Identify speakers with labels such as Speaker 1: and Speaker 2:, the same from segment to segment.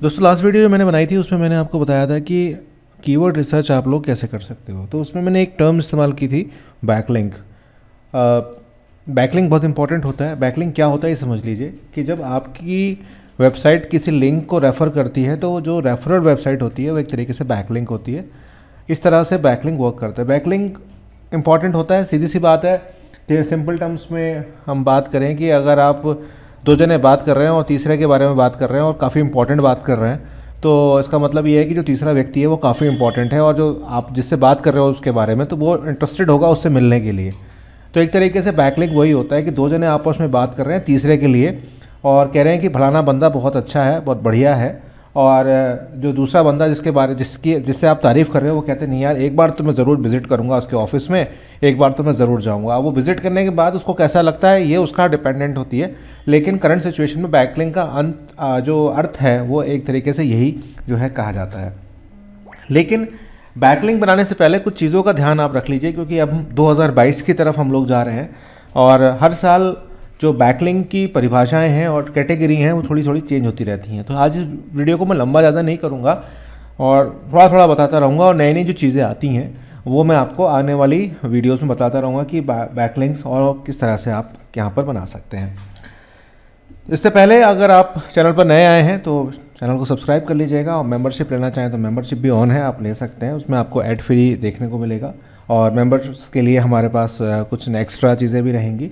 Speaker 1: दोस्तों last video जो मैंने बनाई थी उसमें मैंने आपको बताया था कि कीवर्ड रिसर्च आप लोग कैसे कर सकते हो तो उसमें मैंने एक टर्म इस्तेमाल की थी बैकलिंक बैकलिंक बहुत इंपॉर्टेंट होता है बैकलिंक क्या होता है ये समझ लीजिए कि जब आपकी वेबसाइट किसी लिंक को रेफ़र करती है तो जो रेफरल वेबसाइट होती है वो एक तरीके से बैकलिंक होती है इस तरह से बैकलिंक वर्क करता है बैकलिंक इंपॉर्टेंट होता है सीधी सी बात है कि सिंपल टर्म्स में हम बात करें कि अगर आप दो जने बात कर रहे हैं और तीसरे के बारे में बात कर रहे हैं और काफ़ी इंपॉर्टेंट बात कर रहे हैं तो इसका मतलब ये है कि जो तीसरा व्यक्ति है वो काफ़ी इंपॉर्टेंट है और जो आप जिससे बात कर रहे हो उसके बारे में तो वो इंटरेस्टेड होगा उससे मिलने के लिए तो एक तरीके से बैकलिंग वही होता है कि दो जने आपस में बात कर रहे हैं तीसरे के लिए और कह रहे हैं कि फलाना बंदा बहुत अच्छा है बहुत बढ़िया है और जो दूसरा बंदा जिसके बारे जिसकी जिससे आप तारीफ़ कर रहे हो वो कहते नहीं यार एक बार तो मैं ज़रूर विज़िट करूँगा उसके ऑफिस में एक बार तो मैं ज़रूर जाऊँगा वो विज़िट करने के बाद उसको कैसा लगता है ये उसका डिपेंडेंट होती है लेकिन करंट सिचुएशन में बैकलिंग का अंत जो अर्थ है वो एक तरीके से यही जो है कहा जाता है लेकिन बैकलिंग बनाने से पहले कुछ चीज़ों का ध्यान आप रख लीजिए क्योंकि अब 2022 की तरफ हम लोग जा रहे हैं और हर साल जो बैकलिंग की परिभाषाएं हैं और कैटेगरी हैं वो थोड़ी थोड़ी चेंज होती रहती हैं तो आज इस वीडियो को मैं लंबा ज़्यादा नहीं करूँगा और थोड़ा थोड़ा बताता रहूँगा और नई नई जो चीज़ें आती हैं वो मैं आपको आने वाली वीडियोस में बताता रहूँगा कि बैकलिंग्स और किस तरह से आप यहाँ पर बना सकते हैं इससे पहले अगर आप चैनल पर नए आए हैं तो चैनल को सब्सक्राइब कर लीजिएगा और मेंबरशिप लेना चाहें तो मेंबरशिप भी ऑन है आप ले सकते हैं उसमें आपको एड फ्री देखने को मिलेगा और मेंबर्स के लिए हमारे पास कुछ एक्स्ट्रा चीज़ें भी रहेंगी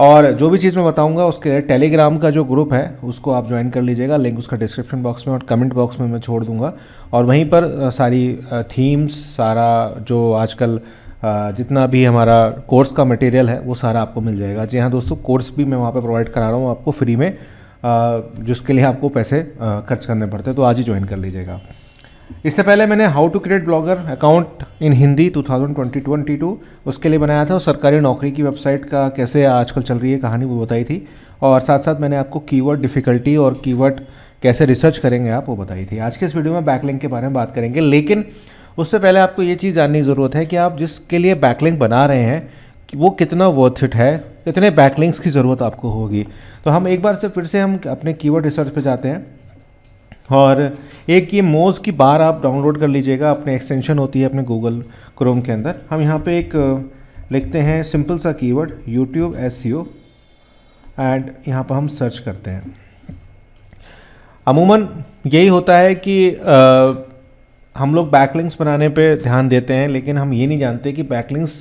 Speaker 1: और जो भी चीज़ मैं बताऊंगा उसके टेलीग्राम का जो ग्रुप है उसको आप ज्वाइन कर लीजिएगा लिंक उसका डिस्क्रिप्शन बॉक्स में और कमेंट बॉक्स में मैं छोड़ दूंगा और वहीं पर सारी थीम्स सारा जो आजकल जितना भी हमारा कोर्स का मटेरियल है वो सारा आपको मिल जाएगा जी हाँ दोस्तों कोर्स भी मैं वहाँ पर प्रोवाइड करा रहा हूँ आपको फ्री में जिसके लिए आपको पैसे खर्च करने पड़ते हैं तो आज ही ज्वाइन कर लीजिएगा इससे पहले मैंने how to create blogger account in Hindi 2020-22 उसके लिए बनाया था और सरकारी नौकरी की वेबसाइट का कैसे आजकल चल रही है कहानी वो बताई थी और साथ साथ मैंने आपको कीवर्ड डिफ़िकल्टी और कीवर्ड कैसे रिसर्च करेंगे आप वो बताई थी आज के इस वीडियो में बैकलिंग के बारे में बात करेंगे लेकिन उससे पहले आपको ये चीज़ जानने की ज़रूरत है कि आप जिसके लिए बैकलिंग बना रहे हैं कि वो कितना वर्थ इट है कितने बैकलिंग्स की ज़रूरत आपको होगी तो हम एक बार से फिर से हम अपने कीवर्ड रिसर्च पर जाते हैं और एक ये मोज़ की बार आप डाउनलोड कर लीजिएगा अपने एक्सटेंशन होती है अपने गूगल क्रोम के अंदर हम यहाँ पे एक लिखते हैं सिंपल सा कीवर्ड यूट्यूब एस एंड यहाँ पर हम सर्च करते हैं अमूमन यही होता है कि आ, हम लोग बैकलिंग्स बनाने पे ध्यान देते हैं लेकिन हम ये नहीं जानते कि बैकलिंग्स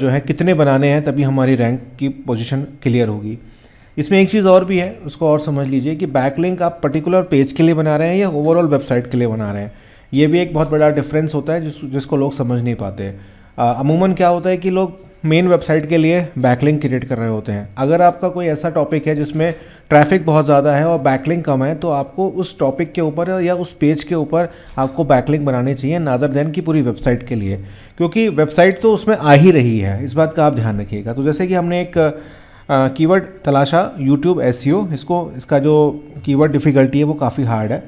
Speaker 1: जो है कितने बनाने हैं तभी हमारी रैंक की पोजीशन क्लियर होगी इसमें एक चीज़ और भी है उसको और समझ लीजिए कि बैकलिंक आप पर्टिकुलर पेज के लिए बना रहे हैं या ओवरऑल वेबसाइट के लिए बना रहे हैं ये भी एक बहुत बड़ा डिफरेंस होता है जिस जिसको लोग समझ नहीं पाते अमूमन क्या होता है कि लोग मेन वेबसाइट के लिए बैकलिंक क्रिएट कर रहे होते हैं अगर आपका कोई ऐसा टॉपिक है जिसमें ट्रैफिक बहुत ज़्यादा है और बैकलिंक कम है तो आपको उस टॉपिक के ऊपर या उस पेज के ऊपर आपको बैकलिंक बनानी चाहिए नादर देन की पूरी वेबसाइट के लिए क्योंकि वेबसाइट तो उसमें आ ही रही है इस बात का आप ध्यान रखिएगा तो जैसे कि हमने एक कीवर्ड तलाशा यूट्यूब एस e इसको इसका जो कीवर्ड डिफ़िकल्टी है वो काफ़ी हार्ड है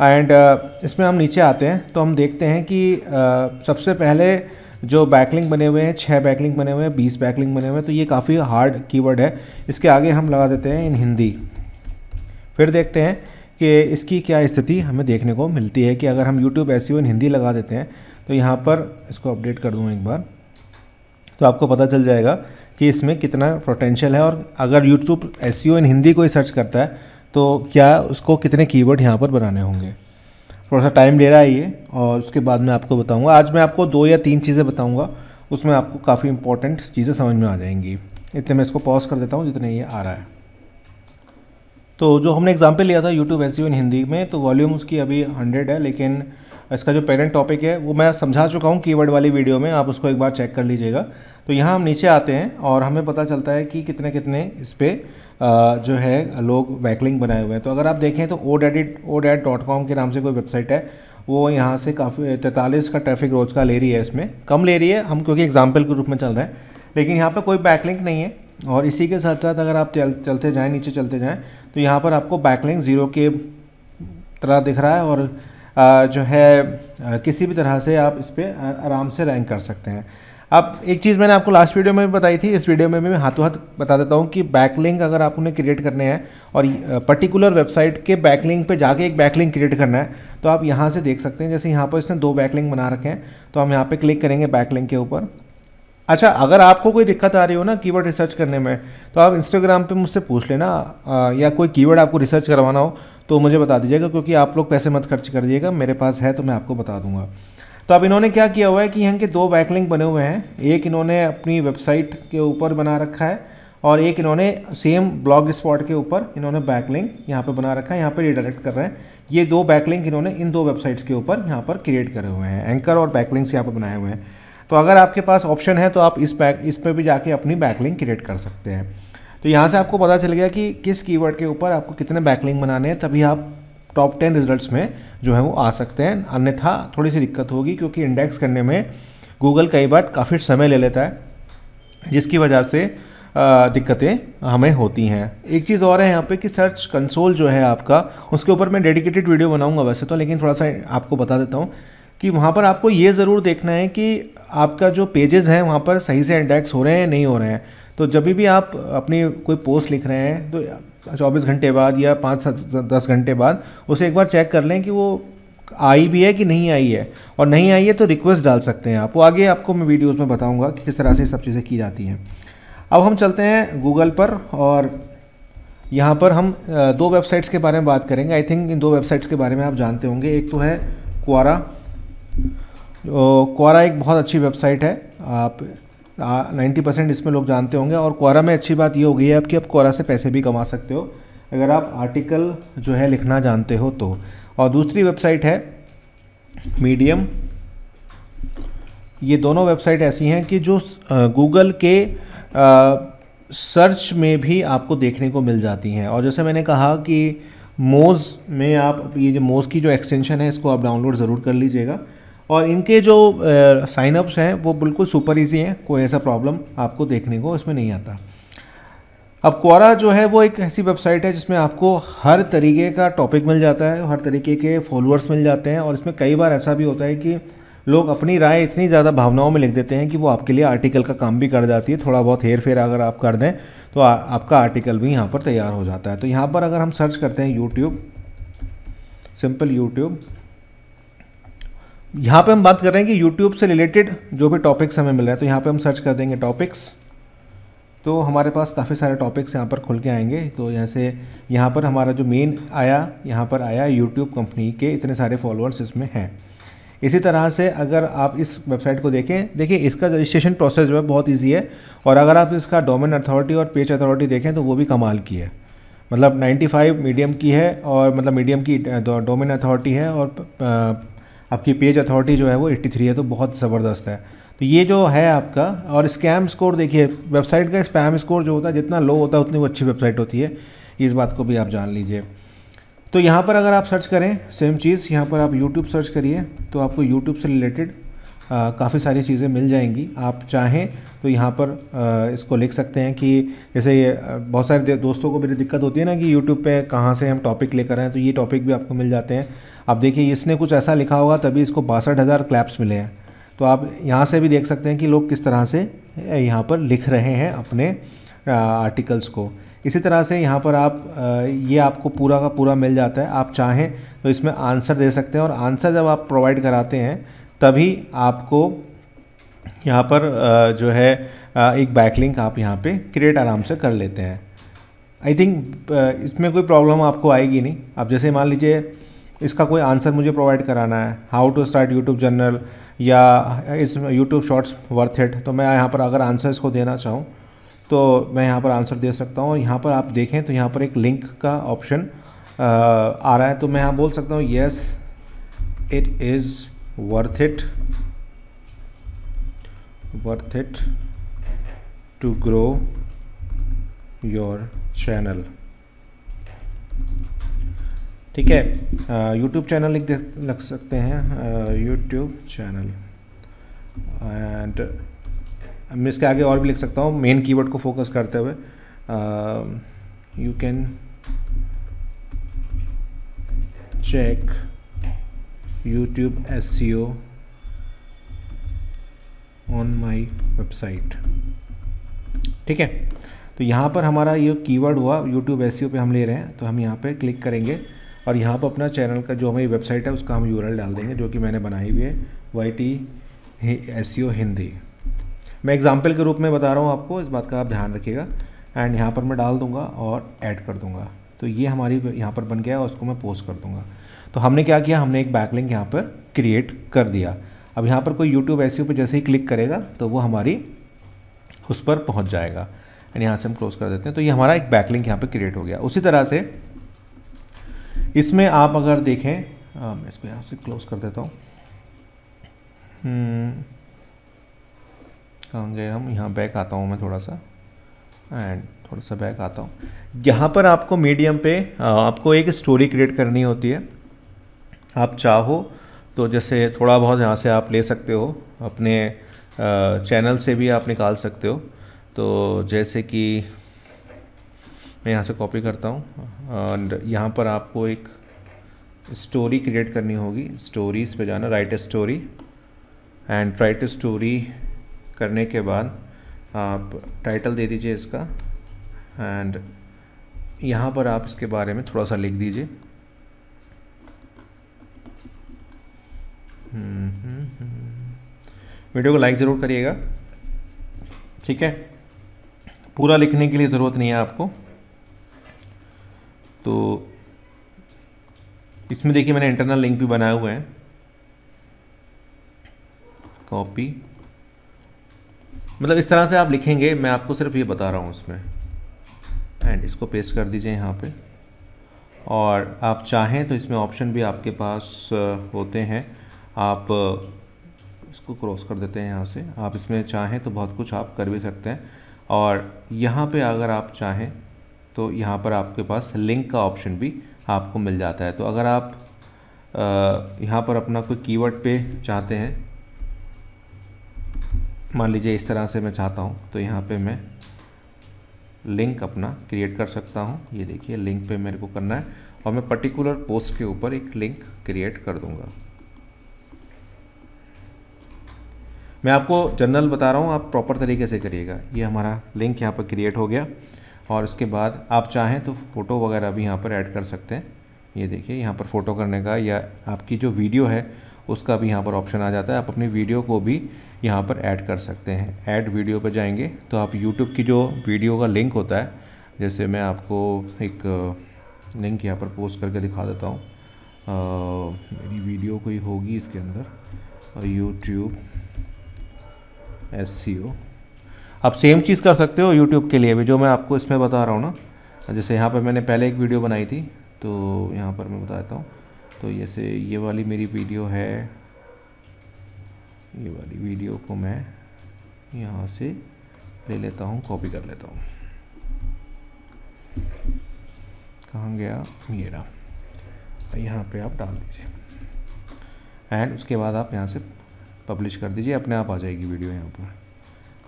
Speaker 1: एंड uh, इसमें हम नीचे आते हैं तो हम देखते हैं कि uh, सबसे पहले जो बैकलिंग बने हुए हैं छः बैकलिंग बने हुए हैं बीस बैकलिंग बने हुए हैं तो ये काफ़ी हार्ड कीवर्ड है इसके आगे हम लगा देते हैं इन हिंदी फिर देखते हैं कि इसकी क्या स्थिति हमें देखने को मिलती है कि अगर हम YouTube S e in Hindi लगा देते हैं तो यहाँ पर इसको अपडेट कर दूँ एक बार तो आपको पता चल जाएगा कि इसमें कितना पोटेंशियल है और अगर यूट्यूब एस इन हिंदी को ही सर्च करता है तो क्या उसको कितने कीवर्ड यहाँ पर बनाने होंगे थोड़ा सा टाइम ले रहा है ये और उसके बाद मैं आपको बताऊँगा आज मैं आपको दो या तीन चीज़ें बताऊँगा उसमें आपको काफ़ी इंपॉर्टेंट चीज़ें समझ में आ जाएंगी इतने मैं इसको पॉज कर देता हूँ जितने ये आ रहा है तो जो हमने एग्जाम्पल लिया था यूट्यूब एस इन हिंदी में तो वॉल्यूम उसकी अभी हंड्रेड है लेकिन इसका जो पेरेंट टॉपिक है वो मैं समझा चुका हूँ कीवर्ड वाली वीडियो में आप उसको एक बार चेक कर लीजिएगा तो यहाँ हम नीचे आते हैं और हमें पता चलता है कि कितने कितने इस पर जो है लोग बैकलिंग बनाए हुए हैं तो अगर आप देखें तो ओ डेडिट ओ डैड डॉट कॉम के नाम से कोई वेबसाइट है वो यहाँ से काफ़ी तैंतालीस का ट्रैफिक रोज का ले रही है इसमें कम ले रही है हम क्योंकि एग्जाम्पल के रूप में चल रहे हैं लेकिन यहाँ पर कोई बैकलिंक नहीं है और इसी के साथ साथ अगर आप चल, चलते जाएँ नीचे चलते जाएँ तो यहाँ पर आपको बैकलिंक ज़ीरो के तरह दिख रहा है और जो है किसी भी तरह से आप इस पर आराम से रैंक कर सकते हैं अब एक चीज़ मैंने आपको लास्ट वीडियो में भी बताई थी इस वीडियो में भी मैं हाथों हाथ बता देता हूँ कि बैकलिंक अगर आप उन्हें क्रिएट करने हैं और पर्टिकुलर वेबसाइट के बैकलिंक पे जाके एक बैकलिंक क्रिएट करना है तो आप यहाँ से देख सकते हैं जैसे यहाँ पर इसने दो बैकलिंक बना रखे हैं तो हम यहाँ पर क्लिक करेंगे बैकलिंक के ऊपर अच्छा अगर आपको कोई दिक्कत आ रही हो ना कीवर्ड रिसर्च करने में तो आप इंस्टाग्राम पे मुझसे पूछ लेना या कोई कीवर्ड आपको रिसर्च करवाना हो तो मुझे बता दीजिएगा क्योंकि आप लोग पैसे मत खर्च कर दिएगा मेरे पास है तो मैं आपको बता दूंगा तो अब इन्होंने क्या किया हुआ है कि यहाँ के दो बैकलिंक बने हुए हैं एक इन्होंने अपनी वेबसाइट के ऊपर बना रखा है और एक इन्होंने सेम ब्लॉग स्पॉट के ऊपर इन्होंने बैकलिंक यहाँ पर बना रखा है यहाँ पर रिडायरेक्ट कर रहे हैं ये दो बैकलिंक इन्होंने इन दो वेबसाइट्स के ऊपर यहाँ पर क्रिएट करे हुए हैं एंकर और बैकलिंक्स यहाँ पर बनाए हुए हैं तो अगर आपके पास ऑप्शन है तो आप इस बैक इस पर भी जाके अपनी बैकलिंक क्रिएट कर सकते हैं तो यहाँ से आपको पता चल गया कि किस कीवर्ड के ऊपर आपको कितने बैकलिंक बनाने हैं तभी आप टॉप टेन रिजल्ट्स में जो है वो आ सकते हैं अन्यथा थोड़ी सी दिक्कत होगी क्योंकि इंडेक्स करने में गूगल कई बार काफ़ी समय ले लेता है जिसकी वजह से दिक्कतें हमें होती हैं एक चीज़ और है यहाँ पे कि सर्च कंसोल जो है आपका उसके ऊपर मैं डेडिकेटेड वीडियो बनाऊंगा वैसे तो लेकिन थोड़ा सा आपको बता देता हूँ कि वहाँ पर आपको ये ज़रूर देखना है कि आपका जो पेजेस हैं वहाँ पर सही से इंडेक्स हो रहे हैं नहीं हो रहे हैं तो जब भी आप अपनी कोई पोस्ट लिख रहे हैं तो चौबीस घंटे बाद या पाँच दस घंटे बाद उसे एक बार चेक कर लें कि वो आई भी है कि नहीं आई है और नहीं आई है तो रिक्वेस्ट डाल सकते हैं आप वो आगे आपको मैं वीडियोस में बताऊंगा कि किस तरह से सब चीज़ें की जाती हैं अब हम चलते हैं गूगल पर और यहाँ पर हम दो वेबसाइट्स के बारे में बात करेंगे आई थिंक इन दो वेबसाइट्स के बारे में आप जानते होंगे एक तो है क्वारा क्वारा एक बहुत अच्छी वेबसाइट है आप नाइन्टी परसेंट इसमें लोग जानते होंगे और कोरा में अच्छी बात ये हो गई है कि आप कोरा से पैसे भी कमा सकते हो अगर आप आर्टिकल जो है लिखना जानते हो तो और दूसरी वेबसाइट है मीडियम ये दोनों वेबसाइट ऐसी हैं कि जो गूगल के आ, सर्च में भी आपको देखने को मिल जाती हैं और जैसे मैंने कहा कि मोज़ में आप ये जो मोज़ की जो एक्सटेंशन है इसको आप डाउनलोड ज़रूर कर लीजिएगा और इनके जो साइनअप्स हैं वो बिल्कुल सुपर इजी हैं कोई ऐसा प्रॉब्लम आपको देखने को इसमें नहीं आता अब कोरा जो है वो एक ऐसी वेबसाइट है जिसमें आपको हर तरीके का टॉपिक मिल जाता है हर तरीके के फॉलोअर्स मिल जाते हैं और इसमें कई बार ऐसा भी होता है कि लोग अपनी राय इतनी ज़्यादा भावनाओं में लिख देते हैं कि वो आपके लिए आर्टिकल का काम भी कर जाती है थोड़ा बहुत हेर फेर अगर आप कर दें तो आ, आपका आर्टिकल भी यहाँ पर तैयार हो जाता है तो यहाँ पर अगर हम सर्च करते हैं यूट्यूब सिंपल यूट्यूब यहाँ पे हम बात कर रहे हैं कि यूट्यूब से रिलेटेड जो भी टॉपिक्स हमें मिल रहे हैं तो यहाँ पे हम सर्च कर देंगे टॉपिक्स तो हमारे पास काफ़ी सारे टॉपिक्स यहाँ पर खुल के आएंगे तो जैसे यहाँ पर हमारा जो मेन आया यहाँ पर आया यूट्यूब कंपनी के इतने सारे फॉलोअर्स इसमें हैं इसी तरह से अगर आप इस वेबसाइट को देखें देखिए इसका रजिस्ट्रेशन प्रोसेस जो है बहुत ईजी है और अगर आप इसका डोमेन अथॉरिटी और पेज अथॉरिटी देखें तो वो भी कमाल की है मतलब 95 मीडियम की है और मतलब मीडियम की डोमेन अथॉरिटी है और आपकी पेज अथॉरिटी जो है वो 83 है तो बहुत ज़बरदस्त है तो ये जो है आपका और स्कैम स्कोर देखिए वेबसाइट का स्पैम स्कोर जो होता है जितना लो होता है उतनी वो अच्छी वेबसाइट होती है इस बात को भी आप जान लीजिए तो यहाँ पर अगर आप सर्च करें सेम चीज़ यहाँ पर आप यूट्यूब सर्च करिए तो आपको यूट्यूब से रिलेटेड काफ़ी सारी चीज़ें मिल जाएंगी आप चाहें तो यहाँ पर आ, इसको लिख सकते हैं कि जैसे ये बहुत सारे दोस्तों को मेरी दिक्कत होती है ना कि यूट्यूब पे कहाँ से हम टॉपिक लेकर आएँ तो ये टॉपिक भी आपको मिल जाते हैं अब देखिए इसने कुछ ऐसा लिखा होगा तभी इसको बासठ हज़ार क्लैप्स मिले हैं तो आप यहाँ से भी देख सकते हैं कि लोग किस तरह से यहाँ पर लिख रहे हैं अपने आर्टिकल्स को इसी तरह से यहाँ पर आप ये आपको पूरा का पूरा मिल जाता है आप चाहें तो इसमें आंसर दे सकते हैं और आंसर जब आप प्रोवाइड कराते हैं तभी आपको यहाँ पर जो है एक बैकलिंक आप यहाँ पे क्रिएट आराम से कर लेते हैं आई थिंक इसमें कोई प्रॉब्लम आपको आएगी नहीं आप जैसे मान लीजिए इसका कोई आंसर मुझे प्रोवाइड कराना है how to start YouTube journal या इस यूट्यूब शॉर्ट्स वर्थ इट तो मैं यहाँ पर अगर आंसर इसको देना चाहूँ तो मैं यहाँ पर आंसर दे सकता हूँ यहाँ पर आप देखें तो यहाँ पर एक लिंक का ऑप्शन आ रहा है तो मैं यहाँ बोल सकता हूँ yes it is worth it worth it to grow your channel ठीक है यूट्यूब चैनल लिख लग सकते हैं यूट्यूब चैनल एंड मैं इसके आगे और भी लिख सकता हूँ मेन कीवर्ड को फोकस करते हुए you can check YouTube S E O on my website ठीक है तो यहाँ पर हमारा ये कीवर्ड हुआ यूट्यूब एस e पे हम ले रहे हैं तो हम यहाँ पे क्लिक करेंगे और यहाँ पर अपना चैनल का जो हमारी वेबसाइट है उसका हम यू डाल देंगे जो कि मैंने बनाई हुई है वाई टी एस हिंदी मैं एग्ज़ाम्पल के रूप में बता रहा हूँ आपको इस बात का आप ध्यान रखिएगा एंड यहाँ पर मैं डाल दूँगा और ऐड कर दूँगा तो ये हमारी यहाँ पर बन गया और उसको मैं पोस्ट कर दूँगा तो हमने क्या किया हमने एक बैकलिंक यहाँ पर क्रिएट कर दिया अब यहाँ पर कोई यूट्यूब ऐसी पर जैसे ही क्लिक करेगा तो वो हमारी उस पर पहुँच जाएगा एंड यहाँ से हम क्लोज कर देते हैं तो ये हमारा एक बैकलिंक यहाँ पर क्रिएट हो गया उसी तरह से इसमें आप अगर देखें आ, हाँ, मैं इसको यहाँ से क्लोज कर देता हूँ हम्म, कहाँ गए हम यहाँ बैक आता हूँ मैं थोड़ा सा एंड थोड़ा सा बैक आता हूँ यहाँ पर आपको मीडियम पे आपको एक स्टोरी क्रिएट करनी होती है आप चाहो तो जैसे थोड़ा बहुत यहाँ से आप ले सकते हो अपने चैनल से भी आप निकाल सकते हो तो जैसे कि मैं यहाँ से कॉपी करता हूँ एंड यहाँ पर आपको एक स्टोरी क्रिएट करनी होगी स्टोरीज पे जाना write story and write story करने के बाद आप टाइटल दे दीजिए इसका एंड यहाँ पर आप इसके बारे में थोड़ा सा लिख दीजिए वीडियो को लाइक ज़रूर करिएगा ठीक है पूरा लिखने के लिए ज़रूरत नहीं है आपको तो इसमें देखिए मैंने इंटरनल लिंक भी बनाए हुए हैं कॉपी मतलब इस तरह से आप लिखेंगे मैं आपको सिर्फ ये बता रहा हूँ उसमें एंड इसको पेस्ट कर दीजिए यहाँ पे और आप चाहें तो इसमें ऑप्शन भी आपके पास होते हैं आप इसको क्रॉस कर देते हैं यहाँ से आप इसमें चाहें तो बहुत कुछ आप कर भी सकते हैं और यहाँ पे अगर आप चाहें तो यहाँ पर आपके पास लिंक का ऑप्शन भी आपको मिल जाता है तो अगर आप यहाँ पर अपना कोई कीवर्ड पे चाहते हैं मान लीजिए इस तरह से मैं चाहता हूँ तो यहाँ पे मैं लिंक अपना क्रिएट कर सकता हूँ ये देखिए लिंक पे मेरे को करना है और मैं पर्टिकुलर पोस्ट के ऊपर एक लिंक क्रिएट कर दूँगा मैं आपको जनरल बता रहा हूँ आप प्रॉपर तरीके से करिएगा ये हमारा लिंक यहाँ पर क्रिएट हो गया और उसके बाद आप चाहें तो फ़ोटो वगैरह भी यहाँ पर ऐड कर सकते हैं ये देखिए यहाँ पर फ़ोटो करने का या आपकी जो वीडियो है उसका भी यहाँ पर ऑप्शन आ जाता है आप अपनी वीडियो को भी यहाँ पर ऐड कर सकते हैं ऐड वीडियो पर जाएंगे तो आप यूट्यूब की जो वीडियो का लिंक होता है जैसे मैं आपको एक लिंक यहाँ पर पोस्ट करके दिखा देता हूँ मेरी वीडियो कोई होगी इसके अंदर यूट्यूब एस सी ओ आप सेम चीज़ कर सकते हो यूट्यूब के लिए भी जो मैं आपको इसमें बता रहा हूँ ना जैसे यहाँ पर मैंने पहले एक वीडियो बनाई थी तो यहाँ पर मैं बताता हूँ तो जैसे ये वाली मेरी वीडियो है ये वाली वीडियो को मैं यहाँ से ले लेता हूँ कॉपी कर लेता हूँ कहाँ गया मेरा यहाँ पे आप डाल दीजिए एंड उसके बाद आप यहाँ से पब्लिश कर दीजिए अपने आप आ जाएगी वीडियो यहाँ पर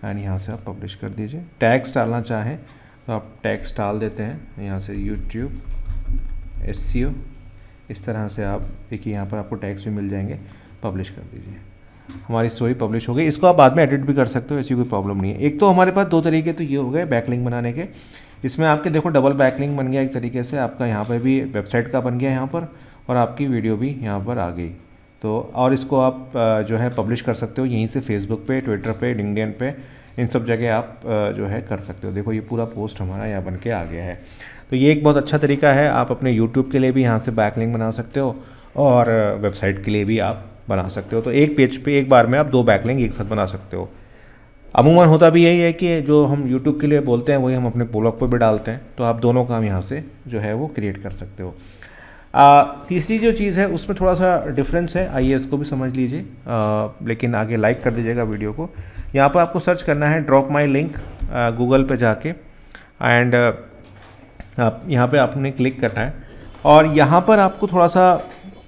Speaker 1: एंड यहाँ से आप पब्लिश कर दीजिए टैक्स डालना चाहें तो आप टैक्स डाल देते हैं यहाँ से यूट्यूब एस e इस तरह से आप देखिए यहाँ पर आपको टैक्स भी मिल जाएंगे पब्लिश कर दीजिए हमारी स्टोरी पब्लिश हो गई इसको आप बाद में एडिट भी कर सकते हो ऐसी कोई प्रॉब्लम नहीं है एक तो हमारे पास दो तरीके तो ये हो गए बैकलिंग बनाने के इसमें आपके देखो डबल बैकलिंग बन गया एक तरीके से आपका यहाँ पर भी वेबसाइट का बन गया यहाँ पर और आपकी वीडियो भी यहाँ पर आ गई तो और इसको आप जो है पब्लिश कर सकते हो यहीं से फेसबुक पे ट्विटर पे लिंकडिन पे इन सब जगह आप जो है कर सकते हो देखो ये पूरा पोस्ट हमारा यहाँ बन के आ गया है तो ये एक बहुत अच्छा तरीका है आप अपने यूट्यूब के लिए भी यहाँ से बैक लिंक बना सकते हो और वेबसाइट के लिए भी आप बना सकते हो तो एक पेज पे एक बार में आप दो बैक लिंक एक साथ बना सकते हो अमूमन होता भी यही है कि जो हम यूट्यूब के लिए बोलते हैं वही हम अपने ब्लॉग पर भी डालते हैं तो आप दोनों काम यहाँ से जो है वो क्रिएट कर सकते हो तीसरी जो चीज़ है उसमें थोड़ा सा डिफरेंस है आइए इसको भी समझ लीजिए लेकिन आगे लाइक कर दीजिएगा वीडियो को यहाँ पर आपको सर्च करना है ड्रॉप माई लिंक गूगल पे जाके एंड आप यहाँ पे आपने क्लिक करना है और यहाँ पर आपको थोड़ा सा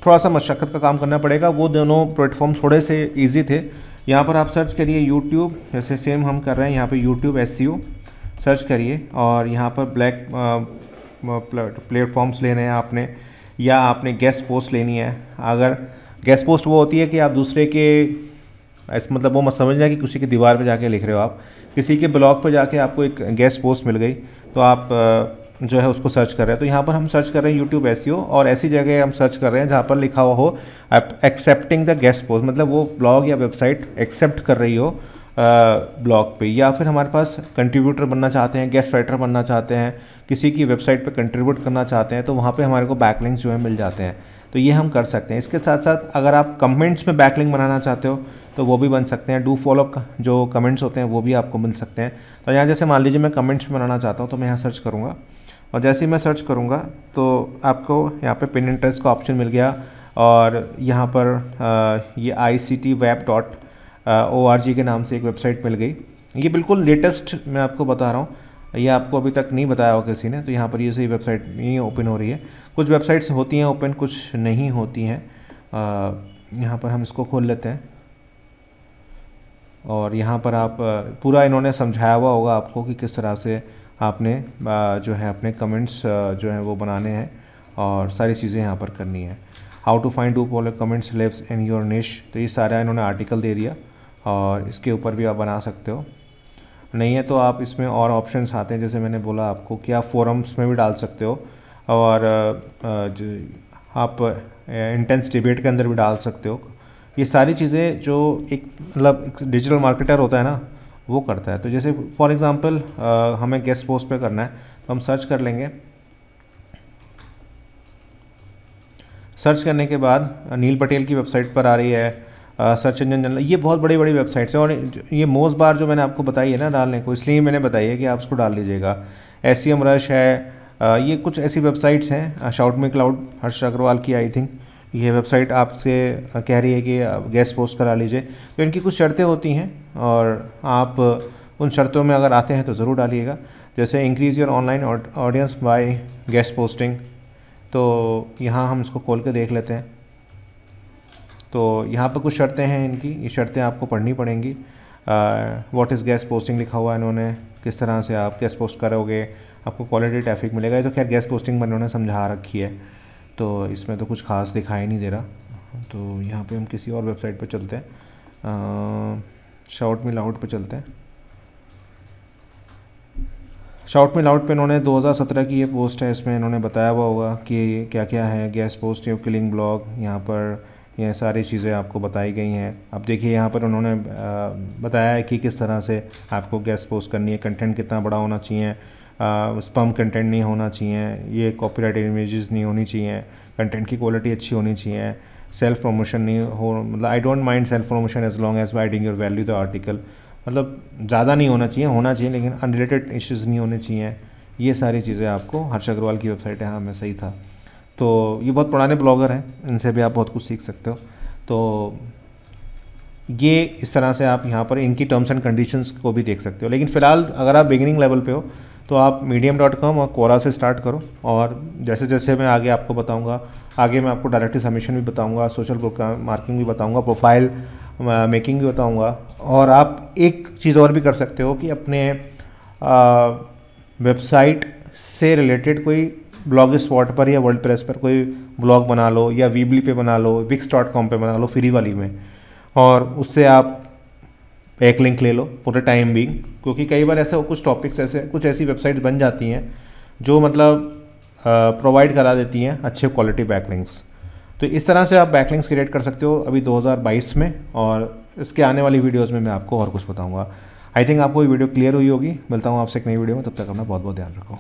Speaker 1: थोड़ा सा मशक्क़त का काम करना पड़ेगा वो दोनों प्लेटफॉर्म थोड़े से ईजी थे यहाँ पर आप सर्च करिए यूट्यूब जैसे सेम हम कर रहे हैं यहाँ पे यूट्यूब एस सर्च करिए और यहाँ पर ब्लैक प्लेटफॉर्म्स लेने हैं आपने या आपने गेस्ट पोस्ट लेनी है अगर गेस्ट पोस्ट वो होती है कि आप दूसरे के इस मतलब वो मत समझना कि किसी की दीवार पर जाके लिख रहे हो आप किसी के ब्लॉग पर जाके आपको एक गेस्ट पोस्ट मिल गई तो आप जो है उसको सर्च कर रहे हैं तो यहाँ पर हम सर्च कर रहे हैं यूट्यूब एस और ऐसी जगह हम सर्च कर रहे हैं जहाँ पर लिखा हुआ हो एक्सेप्टिंग द गेस्ट पोस्ट मतलब वो ब्लॉग या वेबसाइट एक्सेप्ट कर रही हो ब्लॉग पे या फिर हमारे पास कंट्रीब्यूटर बनना चाहते हैं गेस्ट राइटर बनना चाहते हैं किसी की वेबसाइट पे कंट्रीब्यूट करना चाहते हैं तो वहाँ पे हमारे को बैकलिंग्स जो है मिल जाते हैं तो ये हम कर सकते हैं इसके साथ साथ अगर आप कमेंट्स में बैकलिंग बनाना चाहते हो तो वो भी बन सकते हैं डू फॉलो जो कमेंट्स होते हैं वो भी आपको मिल सकते हैं तो यहाँ जैसे मान लीजिए मैं कमेंट्स में बनाना चाहता हूँ तो मैं यहाँ सर्च करूँगा और जैसे ही मैं सर्च करूँगा तो आपको यहाँ पे पिन इंटरेस्ट का ऑप्शन मिल गया और यहाँ पर ये I C T web dot O R G के नाम से एक वेबसाइट मिल गई ये बिल्कुल लेटेस्ट मैं आपको बता रहा हूँ ये आपको अभी तक नहीं बताया होगा किसी ने तो यहाँ पर ये सही वेबसाइट नहीं ओपन हो रही है कुछ वेबसाइट्स होती हैं ओपन कुछ नहीं होती हैं यहाँ पर हम इसको खोल लेते हैं और यहाँ पर आप पूरा इन्होंने समझाया हुआ होगा आपको कि किस तरह से आपने जो है अपने कमेंट्स जो हैं वो बनाने हैं और सारी चीज़ें यहाँ पर करनी है how to find do follow comments leaves in your niche तो ये सारा इन्होंने आर्टिकल दे दिया और इसके ऊपर भी आप बना सकते हो नहीं है तो आप इसमें और ऑप्शंस आते हैं जैसे मैंने बोला आपको कि आप फोरम्स में भी डाल सकते हो और आप इंटेंस डिबेट के अंदर भी डाल सकते हो ये सारी चीज़ें जो एक मतलब डिजिटल मार्केटर होता है ना वो करता है तो जैसे फॉर एग्ज़ाम्पल हमें गेस्ट पोस्ट पे करना है तो हम सर्च कर लेंगे सर्च करने के बाद नील पटेल की वेबसाइट पर आ रही है सर्च इंजन ये बहुत बड़ी बड़ी वेबसाइट्स हैं और ये मोस्ट बार जो मैंने आपको बताई है ना डालने को इसलिए मैंने बताई है कि आप उसको डाल लीजिएगा एस रश e है आ, ये कुछ ऐसी वेबसाइट्स हैं शाउट में क्लाउड हर्ष अग्रवाल की आई थिंक ये वेबसाइट आपसे कह रही है कि गैस पोस्ट करा लीजिए तो इनकी कुछ शर्तें होती हैं और आप उन शर्तों में अगर आते हैं तो ज़रूर डालिएगा जैसे increase your online audience by guest posting तो यहाँ हम इसको खोल के देख लेते हैं तो यहाँ पर कुछ शर्तें हैं इनकी ये शर्तें आपको पढ़नी पड़ेंगी व्हाट इज़ गैस पोस्टिंग लिखा हुआ है इन्होंने किस तरह से आप गैस पोस्ट करोगे आपको क्वालिटी ट्रैफिक मिलेगा ये तो खैर गैस पोस्टिंग में इन्होंने समझा रखी है तो इसमें तो कुछ खास दिखाई नहीं दे रहा तो यहाँ पे हम किसी और वेबसाइट पर चलते हैं शॉर्ट मिल आउट पर चलते हैं शॉर्ट मिल आउट पर इन्होंने 2017 की ये पोस्ट है इसमें इन्होंने बताया हुआ होगा कि क्या क्या है गैस पोस्ट या किलिंग ब्लॉग यहाँ पर ये सारी चीज़ें आपको बताई गई हैं अब देखिए यहाँ पर उन्होंने बताया है कि किस तरह से आपको गैस पोस्ट करनी है कंटेंट कितना बड़ा होना चाहिए स्पम कंटेंट नहीं होना चाहिए ये कॉपीराइट इमेजेस नहीं होनी चाहिए कंटेंट की क्वालिटी अच्छी होनी चाहिए सेल्फ प्रमोशन नहीं हो मतलब I don't mind self promotion as long as riding your value the article मतलब ज़्यादा नहीं होना चाहिए होना चाहिए लेकिन अनरिलेटेड इश्यूज़ नहीं होने चाहिए ये सारी चीज़ें आपको हर्ष अग्रवाल की वेबसाइट है हाँ मैं सही था तो ये बहुत पुराने ब्लॉगर हैं इनसे भी आप बहुत कुछ सीख सकते हो तो ये इस तरह से आप यहाँ पर इनकी टर्म्स एंड कंडीशंस को भी देख सकते हो लेकिन फ़िलहाल अगर आप बिगिनिंग लेवल पे हो तो आप मीडियम डॉट कॉम और कोरा से स्टार्ट करो और जैसे जैसे मैं आगे आपको बताऊँगा आगे मैं आपको डायरेक्टली सबमिशन भी बताऊँगा सोशल मार्किंग भी बताऊँगा प्रोफाइल मेकिंग भी बताऊँगा और आप एक चीज़ और भी कर सकते हो कि अपने वेबसाइट से रिलेटेड कोई ब्लॉग स्पॉट पर या वर्ल्ड प्रेस पर कोई ब्लॉग बना लो या वीबली पे बना लो विक्स डॉट कॉम पर बना लो फ्री वाली में और उससे आप एक लिंक ले लो पूरे टाइम बिंग क्योंकि कई बार ऐसे कुछ टॉपिक्स ऐसे कुछ ऐसी वेबसाइट्स बन जाती हैं जो मतलब प्रोवाइड करा देती हैं अच्छे क्वालिटी बैकलिंग्स तो इस तरह से आप बैकलिंग्स क्रिएट कर सकते हो अभी 2022 में और इसके आने वाली वीडियोस में मैं आपको और कुछ बताऊंगा आई थिंक आपको ये वीडियो क्लियर हुई होगी मिलता हूँ आपसे एक नई वीडियो में तब तक अपना बहुत बहुत ध्यान रखो